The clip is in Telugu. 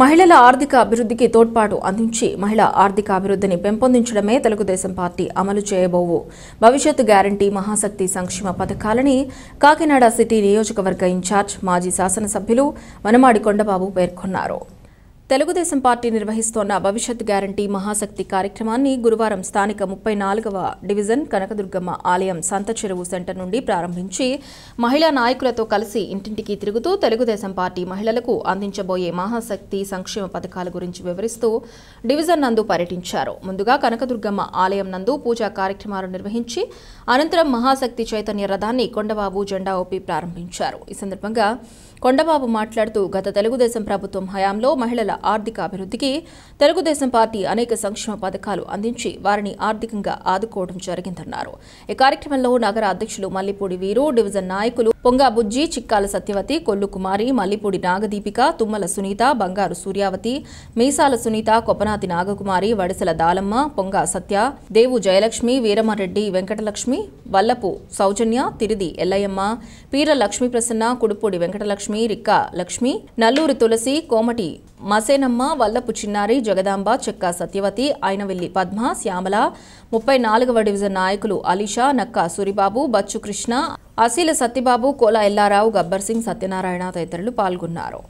మహిళల ఆర్థిక అభివృద్ధికి తోడ్పాటు అందించి మహిళా ఆర్థిక అభివృద్ధిని పెంపొందించడమే తెలుగుదేశం పార్టీ అమలు చేయబోవు భవిష్యత్ గ్యారంటీ మహాశక్తి సంక్షేమ పథకాలని కాకినాడ సిటీ నియోజకవర్గ ఇన్ఛార్జ్ మాజీ శాసనసభ్యులు వనమాడి కొండబాబు పేర్కొన్నారు తెలుగుదేశం పార్టీ నిర్వహిస్తోన్న భవిష్యత్ గ్యారంటీ మహాశక్తి కార్యక్రమాన్ని గురువారం స్థానిక ముప్పై నాలుగవ డివిజన్ కనకదుర్గమ్మ ఆలయం సంత చెరువు సెంటర్ నుండి ప్రారంభించి మహిళా నాయకులతో కలిసి ఇంటింటికి తిరుగుతూ తెలుగుదేశం పార్టీ మహిళలకు అందించబోయే మహాశక్తి సంక్షేమ పథకాల గురించి వివరిస్తూ డివిజన్ నందు పర్యటించారు ముందుగా కనకదుర్గమ్మ ఆలయం నందు పూజా కార్యక్రమాలు నిర్వహించి అనంతరం మహాశక్తి చైతన్య రథాన్ని కొండబాబు జెండా ఓపి ప్రారంభించారు ఈ సందర్భంగా కొండబాబు మాట్లాడుతూ గత తెలుగుదేశం ప్రభుత్వం హయాంలో మహిళల ఆర్థిక అభివృద్ధికి తెలుగుదేశం పార్టీ అనేక సంక్షేమ పథకాలు అందించి వారిని ఆర్థికంగా ఆదుకోవడం జరిగిందన్నారు ఈ కార్యక్రమంలో నగర అధ్యక్షులు మల్లిపూడి వీరు డివిజన్ నాయకులు పొంగాబుజ్జి బుజ్జి చిక్కాల సత్యవతి కొల్లు కుమారి మల్లిపూడి నాగదీపిక తుమ్మల సునీత బంగారు సూర్యావతి మీసాల సునీత కొపనాతి నాగకుమారి వడసల దాలమ్మ పొంగా సత్య దేవు జయలక్ష్మి వీరమారెడ్డి వెంకటలక్ష్మి వల్లపు సౌజన్య తిరిది ఎల్లయ్యమ్మ పీర లక్ష్మీ ప్రసన్న కుడుపూడి వెంకటలక్ష్మి రిక్క లక్ష్మి నల్లూరి తులసి కోమటి మసేనమ్మ వల్లపు చిన్నారి జగదాంబ చెక్క సత్యవతి ఆయనవెల్లి పద్మ శ్యామల ముప్పై నాలుగవ డివిజన్ నాయకులు అలీషా నక్కా సూరిబాబు బచ్చు కృష్ణ అసీల సత్యబాబు కోలా ఎల్లారావు గబ్బర్ సింగ్ సత్యనారాయణ తదితరులు పాల్గొన్నారు